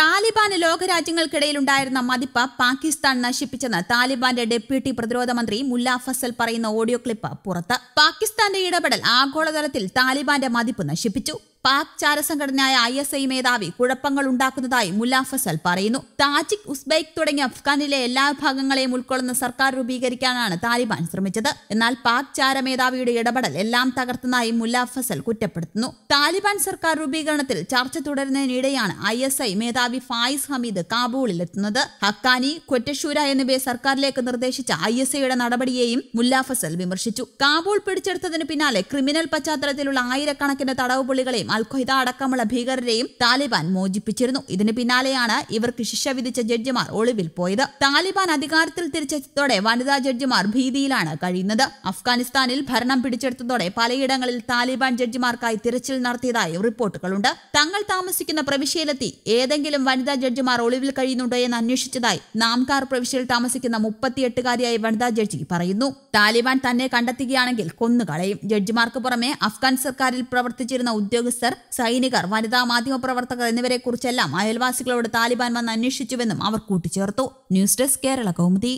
താലിബാന് ലോകരാജ്യങ്ങൾക്കിടയിലുണ്ടായിരുന്ന മതിപ്പ് പാകിസ്ഥാൻ നശിപ്പിച്ചെന്ന് താലിബാന്റെ ഡെപ്യൂട്ടി പ്രതിരോധ മന്ത്രി മുല്ല ഫസൽ പറയുന്ന ഓഡിയോ ക്ലിപ്പ് പുറത്ത് പാകിസ്ഥാന്റെ ഇടപെടൽ ആഗോളതലത്തിൽ താലിബാന്റെ മതിപ്പ് നശിപ്പിച്ചു പാക് ചാരസംഘടനയായ ഐ എസ് ഐ മേധാവി കുഴപ്പങ്ങൾ ഉണ്ടാക്കുന്നതായി മുല്ല ഫസൽ പറയുന്നു താജിക് ഉസ്ബൈക്ക് തുടങ്ങിയ അഫ്ഗാനിലെ എല്ലാ വിഭാഗങ്ങളെയും ഉൾക്കൊള്ളുന്ന സർക്കാർ രൂപീകരിക്കാനാണ് താലിബാൻ ശ്രമിച്ചത് എന്നാൽ പാക് ചാര മേധാവിയുടെ ഇടപെടൽ എല്ലാം തകർത്തതായി മുല്ല ഫസൽ കുറ്റപ്പെടുത്തുന്നു താലിബാൻ സർക്കാർ രൂപീകരണത്തിൽ ചർച്ച തുടരുന്നതിനിടെയാണ് ഐ എസ് ഐ മേധാവി ഫായിസ് ഹമീദ് കാബൂളിൽ എത്തുന്നത് ഹക്കാനി കൊറ്റശൂര എന്നിവയെ സർക്കാരിലേക്ക് നിർദ്ദേശിച്ച ഐ എസ് ഐയുടെ നടപടിയെയും മുല്ല ഫസൽ വിമർശിച്ചു കാബൂൾ പിടിച്ചെടുത്തതിന് പിന്നാലെ ക്രിമിനൽ പശ്ചാത്തലത്തിലുള്ള ആയിരക്കണക്കിന് തടവുപുള്ളികളെയും ഇന്ത്യയെയും അൽ ഖ്വയ്ദ അടക്കമുള്ള ഭീകരരെയും താലിബാൻ മോചിപ്പിച്ചിരുന്നു ഇതിന് പിന്നാലെയാണ് ഇവർക്ക് ശിക്ഷ വിധിച്ച ജഡ്ജിമാർ ഒളിവിൽ പോയത് താലിബാൻ അധികാരത്തിൽ തിരിച്ചെത്തിയതോടെ വനിതാ ജഡ്ജിമാർ ഭീതിയിലാണ് കഴിയുന്നത് അഫ്ഗാനിസ്ഥാനിൽ ഭരണം പിടിച്ചെടുത്തതോടെ പലയിടങ്ങളിൽ താലിബാൻ ജഡ്ജിമാർക്കായി തിരച്ചിൽ നടത്തിയതായി റിപ്പോർട്ടുകളുണ്ട് തങ്ങൾ താമസിക്കുന്ന പ്രവിശ്യയിലെത്തി ഏതെങ്കിലും വനിതാ ജഡ്ജിമാർ ഒളിവിൽ കഴിയുന്നുണ്ടോ എന്ന് അന്വേഷിച്ചതായി നാംകാർ പ്രവിശ്യയിൽ താമസിക്കുന്ന മുപ്പത്തിയെട്ടുകാരിയായ വനിതാ ജഡ്ജി പറയുന്നു താലിബാൻ തന്നെ കണ്ടെത്തുകയാണെങ്കിൽ കൊന്നുകളയും ജഡ്ജിമാർക്ക് പുറമെ അഫ്ഗാൻ സർക്കാരിൽ പ്രവർത്തിച്ചിരുന്ന ഉദ്യോഗസ്ഥ ഉദ്യോഗസ്ഥർ സൈനികർ വനിതാ മാധ്യമപ്രവർത്തകർ കുറിച്ചെല്ലാം അയൽവാസികളോട് താലിബാൻ വന്ന് അന്വേഷിച്ചുവെന്നും അവർ കൂട്ടിച്ചേർത്തു ന്യൂസ് ഡെസ്ക് കേരള കൗമുദി